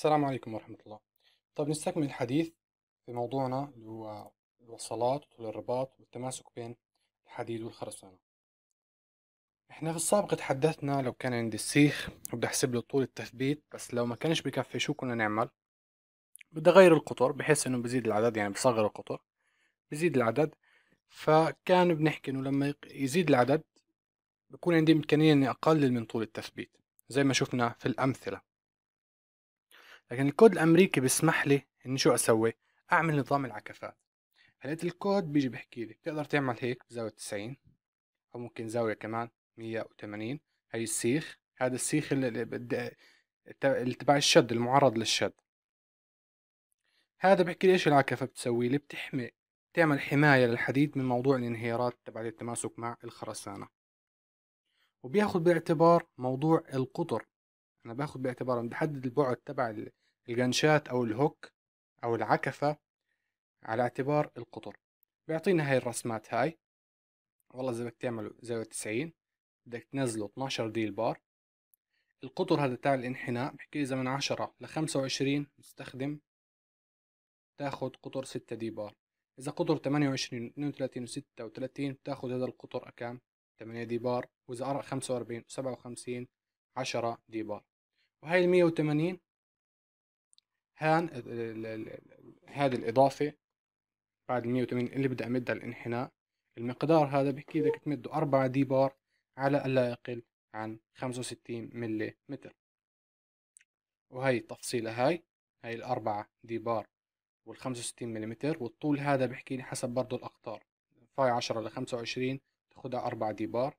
السلام عليكم ورحمة الله طيب نستكمل الحديث في موضوعنا اللي هو الوصلات وطول الرباط والتماسك بين الحديد والخرسانة احنا في السابق تحدثنا لو كان عندي السيخ وبدي احسب له طول التثبيت بس لو ما كانش بكفي شو كنا نعمل بدي اغير القطر بحيث انه بزيد العدد يعني بصغر القطر بزيد العدد فكان بنحكي انه لما يزيد العدد بكون عندي امكانية اني اقلل من طول التثبيت زي ما شفنا في الامثلة لكن الكود الامريكي بيسمح لي اني شو اسوي اعمل نظام العكفات هلقيت الكود بيجي بحكي لي بتقدر تعمل هيك بزاوية 90 او ممكن زاوية كمان 180 هي السيخ هذا السيخ اللي اللي تبع الشد المعرض للشد هذا بحكي لي ايش العكفة بتسوي لي بتحمي تعمل حماية للحديد من موضوع الانهيارات تبع التماسك مع الخرسانة وبياخد باعتبار موضوع القطر أنا باخد باعتبار بحدد البعد تبع الجنشات أو الهوك أو العكفة على اعتبار القطر بيعطينا هاي الرسمات هاي والله إذا بدك تعمله زاوية 90 بدك تنزله 12 ديل بار القطر هذا تاع الانحناء بحكي إذا من 10 ل 25 مستخدم تاخد قطر 6 دي بار إذا قطر 28 32 و 36 بتاخد هذا القطر أكام 8 دي بار وإذا 45 و 57 10 دي بار وهي ال 180 هان هذه الإضافة بعد المية وثمانين اللي بدي أمدها الانحناء المقدار هذا بحكي لك تمده أربعة دي بار على ألا يقل عن وستين ملي متر وهي التفصيلة هاي هاي الأربعة دي بار والخمسة وستين ملم والطول هذا بحكي لي حسب برضو الأقطار فاي عشرة لخمسة وعشرين بتاخدها أربعة دي بار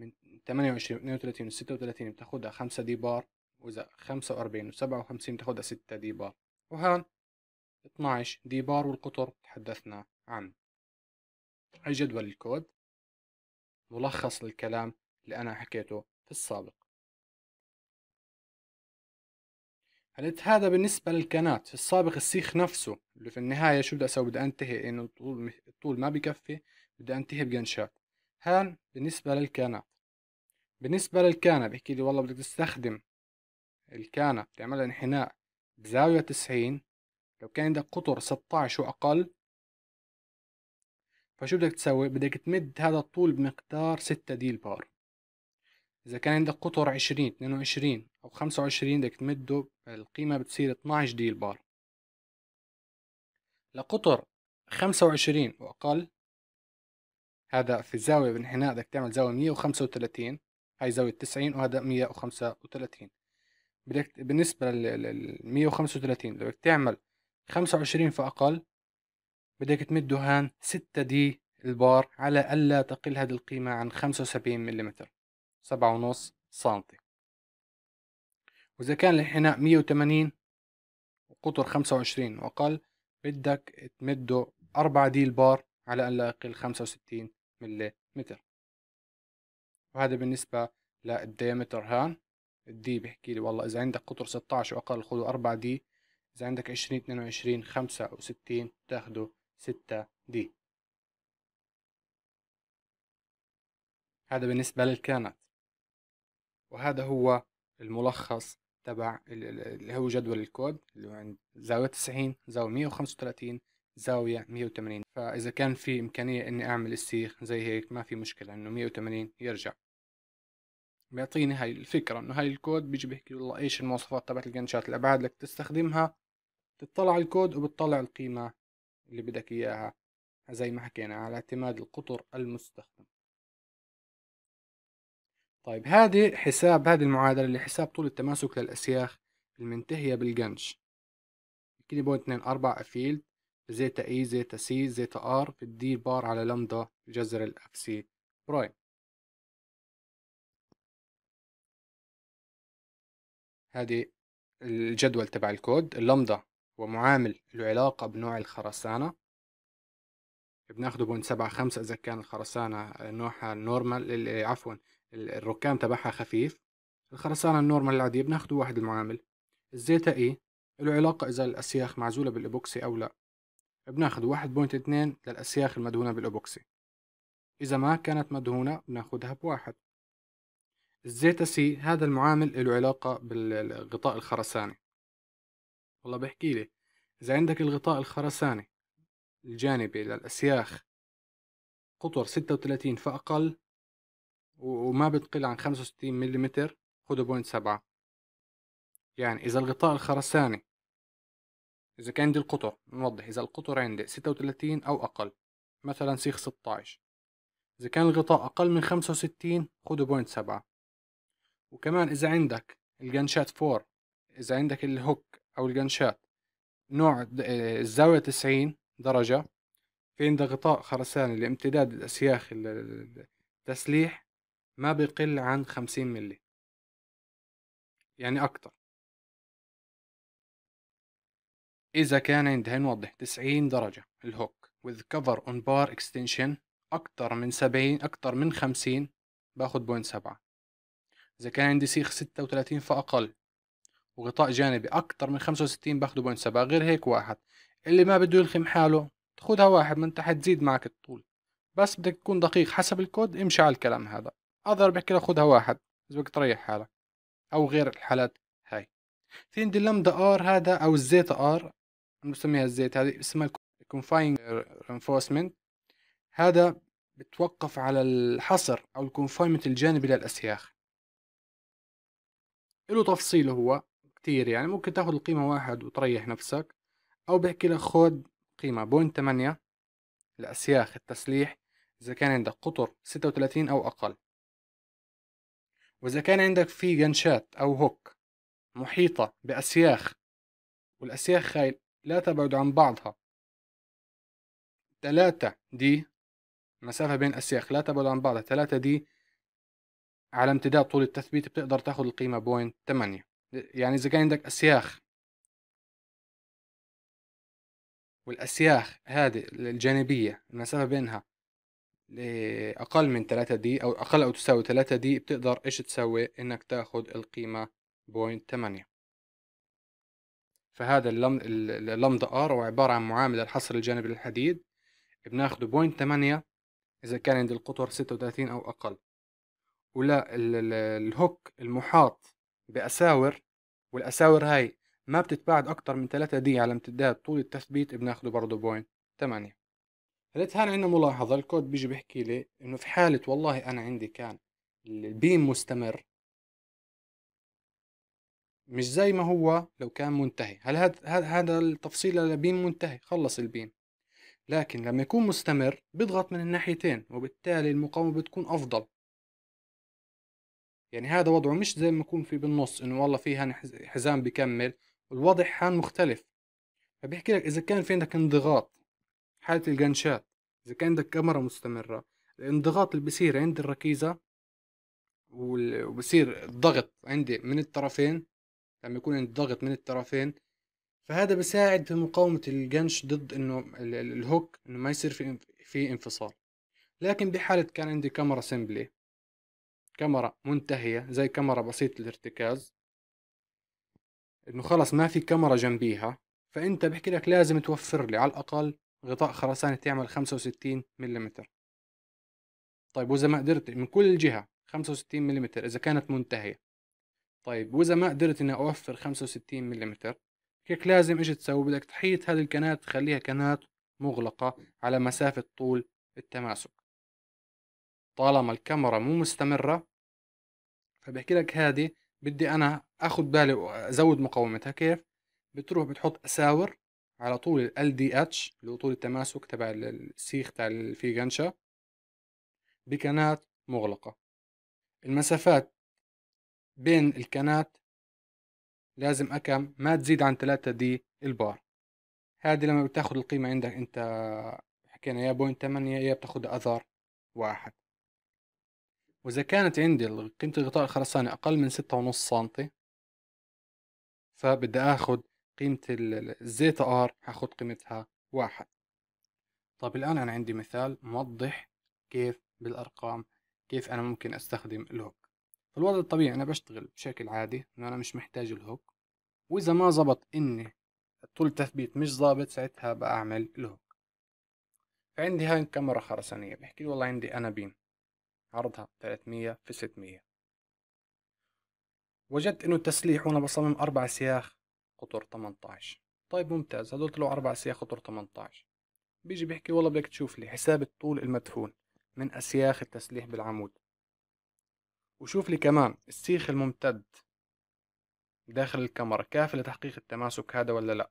من تمانية وعشرين اثنين وثلاثين وستة وثلاثين بتاخدها خمسة دي بار وإذا خمسة وأربعين وسبعة وخمسين بتاخدها ستة دي بار وهان اتناعش دي بار والقطر تحدثنا عنه هاي جدول الكود ملخص للكلام اللي أنا حكيته في السابق قالت هذا بالنسبة للكنات في السابق السيخ نفسه اللي في النهاية شو بدي أسوي بدي أنتهي إنه الطول الطول ما بكفي بدي أنتهي بجنشات هان بالنسبة للكنات بالنسبة للكنة بحكي لي والله بدك تستخدم الكانة بتعملها انحناء بزاوية تسعين لو كان عندك قطر 16 وأقل فشو بدك تسوي بدك تمد هذا الطول بمقدار ستة ديل بار إذا كان عندك قطر عشرين 22 وعشرين أو خمسة وعشرين بدك تمده القيمة بتصير 12 ديل بار لقطر خمسة وعشرين وأقل هذا في الزاوية بانحناء بدك تعمل زاوية مية وخمسة وثلاثين هاي زاوية تسعين وهذا مية وخمسة وثلاثين بدك بالنسبة لل 135 لو بدك تعمل 25 فأقل بدك تمد دهان 6 دي البار على ألا تقل هذه القيمة عن 75 ملم 7.5 سم وإذا كان الانحناء 180 وقطر 25 وأقل بدك تمده 4 دي البار على ألا يقل 65 ملم وهذا بالنسبة للديامتر هان الدي بيحكي لي والله إذا عندك قطر 16 وأقل خذوا 4 دي إذا عندك 20 22 65 تاخذوا 6 دي هذا بالنسبة للكانت وهذا هو الملخص تبع اللي هو جدول الكود اللي هو عند زاوية 90 زاوية 135 زاوية 180 فإذا كان في إمكانية إني أعمل السيخ زي هيك ما في مشكلة إنه 180 يرجع بيعطيني هاي الفكرة انه هاي الكود بيجي بيحكي والله ايش المواصفات تبعت الجنشات الابعاد لك تستخدمها بتطلع على الكود وبتطلع القيمة اللي بدك اياها زي ما حكينا على اعتماد القطر المستخدم طيب هذه حساب هذه المعادلة اللي حساب طول التماسك للأسياخ المنتهية بالجنش كيلو بوينت اثنين أربعة فيلد زيتا اي زيتا سي زيتا ار في الدي بار على لندا جذر الاف سي برايم هذه الجدول تبع الكود اللمضة ومعامل له علاقة بنوع الخرسانة بناخده بوينت سبعة خمسة إذا كان الخرسانة نوعها النورمال عفوا الركام تبعها خفيف الخرسانة النورمال العادية بناخده واحد المعامل الزيتا إي له علاقة إذا الأسياخ معزولة بالإبوكسي أو لا بناخد واحد بوينت اتنين للأسياخ المدهونة بالإبوكسي إذا ما كانت مدهونة بناخدها بواحد الزيتا سي هذا المعامل له علاقة بالغطاء الخرساني والله بحكي لي إذا عندك الغطاء الخرساني الجانبي للأسياخ قطر ستة فأقل وما بتقل عن خمسة وستين ملم خده بوينت سبعة يعني إذا الغطاء الخرساني إذا كان عندي القطر نوضح إذا القطر عندي ستة أو أقل مثلا سيخ 16 إذا كان الغطاء أقل من خمسة وستين خده بوينت سبعة وكمان اذا عندك الجنشات فور اذا عندك الهوك او الجنشات نوع آه، الزاوية 90 درجة في عندك غطاء خرساني لامتداد الأسياخ التسليح ما بيقل عن 50 ملي يعني أكتر إذا كان عندها نوضح 90 درجة الهوك with cover on bar extension أكتر من 70 أكتر من 50 باخد بوينت سبعة إذا كان عندي سيخ 36 فأقل وغطاء جانبي أكتر من 65 باخده سبعة غير هيك واحد اللي ما بده يلخم حاله تاخدها واحد ما انت حتزيد معك الطول بس بدك تكون دقيق حسب الكود امشي على الكلام هذا أظهر بحكي لك خدها واحد إذا بدك تريح حالك أو غير الحالات هاي في عندي اللمدة ار هذا أو الزيت ار أنا بسميها الزيت هذه اسمها الكونفاين رينفورسمنت هذا بتوقف على الحصر أو الكونفاينمنت الجانبي للأسياخ له تفصيل هو كتير يعني ممكن تاخد القيمة واحد وتريح نفسك أو بحكي لك خد قيمة بوينت تمانية لأسياخ التسليح إذا كان عندك قطر ستة وتلاتين أو أقل وإذا كان عندك في جنشات أو هوك محيطة بأسياخ والأسياخ هاي لا تبعد عن بعضها تلاتة دي مسافة بين أسياخ لا تبعد عن بعضها تلاتة دي على امتداد طول التثبيت بتقدر تاخذ القيمة بوينت 8 يعني إذا كان عندك أسياخ والأسياخ هذه الجانبية المسافة بينها أقل من 3 دي أو أقل أو تساوي 3 دي بتقدر إيش تسوي إنك تاخذ القيمة بوينت 8 فهذا اللمضة ار هو عبارة عن معاملة الحصر الجانبي للحديد بناخده بوينت 8 إذا كان عند القطر 36 أو أقل ولا الهوك المحاط بأساور والأساور هاي ما بتتباعد أكتر من 3 دي على امتداد طول التثبيت بناخده برضه بوين 8 هلت هان عندنا ملاحظة الكود بيجي بيحكي لي إنه في حالة والله أنا عندي كان البيم مستمر مش زي ما هو لو كان منتهي هل هذا هذا التفصيل لبيم منتهي خلص البيم لكن لما يكون مستمر بيضغط من الناحيتين وبالتالي المقاومة بتكون أفضل يعني هذا وضعه مش زي ما يكون في بالنص انه والله في هان حزام بكمل الوضع حال مختلف فبيحكي لك اذا كان في عندك انضغاط حالة الجنشات اذا كان عندك كاميرا مستمرة الانضغاط اللي بصير عند الركيزة وبصير الضغط عندي من الطرفين لما يكون عندي ضغط من الطرفين فهذا بساعد في مقاومة الجنش ضد انه الهوك انه ما يصير في في انفصال لكن بحالة كان عندي كاميرا سمبلي كاميرا منتهية زي كاميرا بسيطة الارتكاز انه خلص ما في كاميرا جنبيها فانت بحكي لك لازم توفر لي على الاقل غطاء خرسانة تعمل 65 ملم طيب واذا ما قدرت من كل جهة 65 ملم اذا كانت منتهية طيب واذا ما قدرت اني اوفر 65 ملم هيك لازم ايش تسوي بدك تحيط هذه القناة تخليها قناة مغلقة على مسافة طول التماسك طالما الكاميرا مو مستمرة فبحكي لك هذه بدي انا اخذ بالي وازود مقاومتها كيف بتروح بتحط اساور على طول ال دي اتش اللي هو طول التماسك تبع السيخ تاع الفيجانشا بكنات مغلقة المسافات بين الكنات لازم أكم ما تزيد عن 3 دي البار هذه لما بتاخد القيمة عندك أنت حكينا يا بوينت 8 يا بتاخدها اذر واحد واذا كانت عندي قيمه الغطاء الخرساني اقل من ستة ونص سنتي فبدي اخذ قيمة الزيتا ار هاخد قيمتها واحد طب الان انا عندي مثال موضح كيف بالارقام كيف انا ممكن استخدم الهوك في الوضع الطبيعي انا بشتغل بشكل عادي انه انا مش محتاج الهوك واذا ما زبط اني طول التثبيت مش ظابط ساعتها بعمل الهوك فعندي هاي كاميرا خرسانية بحكي والله عندي انابيم عرضها 300 في 600 وجدت انه التسليح وانا بصمم اربع سياخ قطر 18 طيب ممتاز هدول طلعوا اربع سياخ قطر 18 بيجي بيحكي والله بدك تشوف لي حساب الطول المدفون من اسياخ التسليح بالعمود وشوف لي كمان السيخ الممتد داخل الكاميرا كافي لتحقيق التماسك هذا ولا لا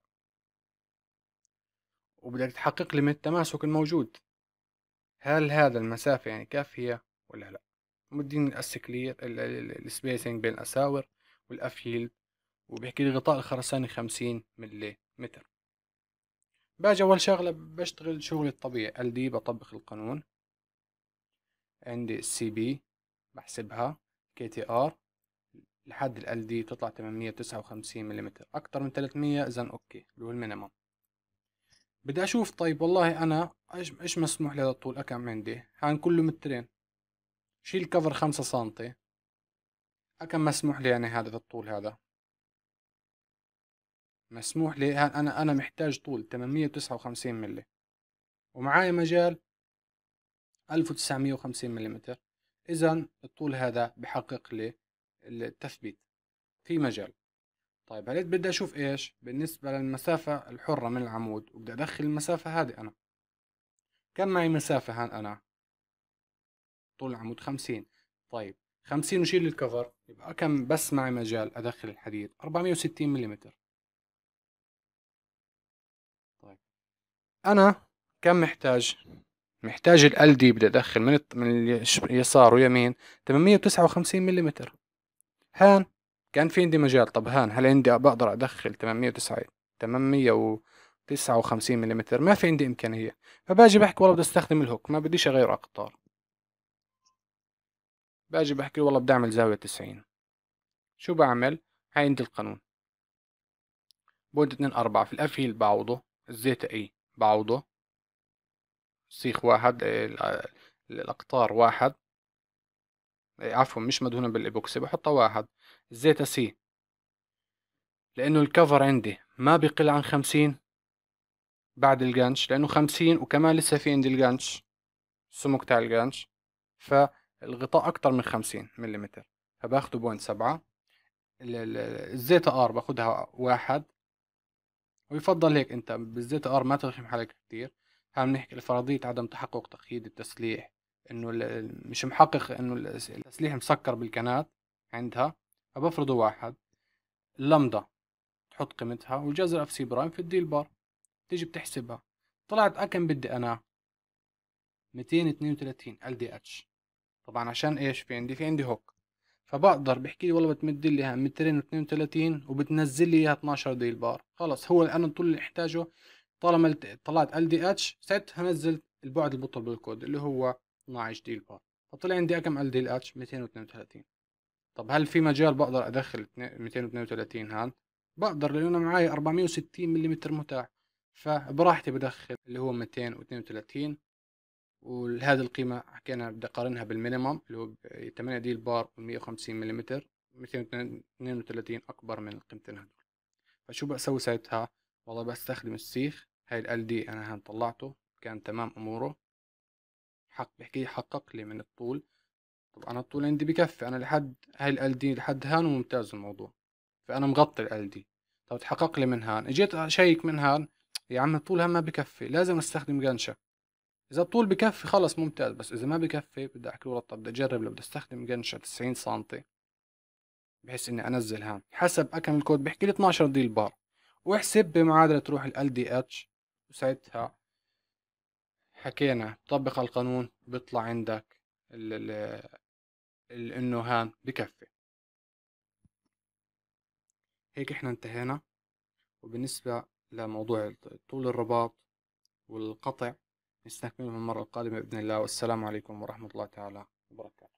وبدك تحقق لي من التماسك الموجود هل هذا المسافة يعني كافية ولا لا مدين السكلير السبيسنج بين الاساور والافيل وبيحكي لي غطاء الخرساني خمسين ملي متر باجي اول شغله بشتغل شغل الطبيعي ال دي بطبق القانون عندي السي بي بحسبها كي تي ار لحد ال دي تطلع 859 متر اكتر من 300 اذا اوكي اللي هو المينيمم بدي اشوف طيب والله انا ايش ايش مسموح لهذا الطول كم عندي هان كله مترين شيل كفر خمسة سنتي كم مسموح لي يعني هذا الطول هذا مسموح لي أنا أنا محتاج طول 859 ملي ومعاي مجال 1950 ملم إذا الطول هذا بحقق لي التثبيت في مجال طيب هلأ بدي أشوف إيش بالنسبة للمسافة الحرة من العمود وبدي أدخل المسافة هذه أنا كم معي مسافة هان أنا طول العمود 50 طيب 50 وشيل الكفر يبقى كم بس معي مجال ادخل الحديد 460 ملم طيب انا كم محتاج محتاج ال دي بدي ادخل من من اليسار ويمين 859 ملم هان كان في عندي مجال طب هان هل عندي بقدر ادخل 809 859 ملم ما في عندي امكانيه فباجي بحكي والله بدي استخدم الهوك ما بديش اغير اقطار باجي بحكي والله بدي اعمل زاوية تسعين شو بعمل هاي عندي القانون بوينت 2 اربعة في الافيل بعوضه الزيتا اي بعوضه سيخ واحد إيه، الاقطار واحد إيه، عفوا مش مدهونة بالإيبوكسي بحطها واحد الزيتا سي لأنه الكفر عندي ما بقل عن خمسين بعد الجانش لأنه خمسين وكمان لسه في عندي الجانش السمك تاع الجانش ف الغطاء اكتر من خمسين ملم فباخده بوينت سبعة الزيت ار باخدها واحد ويفضل هيك انت بالزيت ار ما تضخم حالك كتير هم نحكي لفرضية عدم تحقق تقييد التسليح انه مش محقق انه التسليح مسكر بالكنات عندها فبفرضه واحد اللمدة تحط قيمتها والجذر اف سي برايم في الديل بار تيجي بتحسبها طلعت اكم بدي انا 232 ال دي اتش طبعا عشان ايش يعني في عندي في عندي هوك فبقدر بحكي لي والله بتمد لي اياها مترين واثنين وثلاثين وبتنزل لي اياها 12 ديل بار خلص هو انا طول اللي احتاجه طالما طلعت ال دي اتش ساعتها هنزل البعد البطل بالكود اللي هو 12 ديل بار فطلع عندي كم ال دي اتش 232 طب هل في مجال بقدر ادخل 232 هان بقدر لانه معي 460 ملم متاح فبراحتي بدخل اللي هو 232 ولهذه القيمة حكينا بدي أقارنها بالمينيمم اللي هو 8 ديل بار و 150 ملم 232 أكبر من القيمتين هدول فشو بسوي ساعتها والله بستخدم السيخ هاي ال دي أنا هان طلعته كان تمام أموره حق بحكي حقق لي من الطول طبعا الطول عندي بكفي أنا لحد هاي ال دي لحد هان وممتاز الموضوع فأنا مغطي ال دي طب تحقق لي من هان اجيت أشيك من هان يا عم الطول هم ما بكفي لازم استخدم قنشة اذا الطول بكفي خلص ممتاز بس اذا ما بكفي بدي احكي له طب بدي اجرب لو بدي استخدم قنشه 90 سم بحيث اني انزلها حسب اكم الكود بيحكي لي 12 دي البار واحسب بمعادله تروح ال دي اتش وساعتها حكينا طبق القانون بيطلع عندك ال انه هان بكفي هيك احنا انتهينا وبالنسبة لموضوع طول الرباط والقطع نستكمل المرة القادمة بإذن الله والسلام عليكم ورحمة الله تعالى وبركاته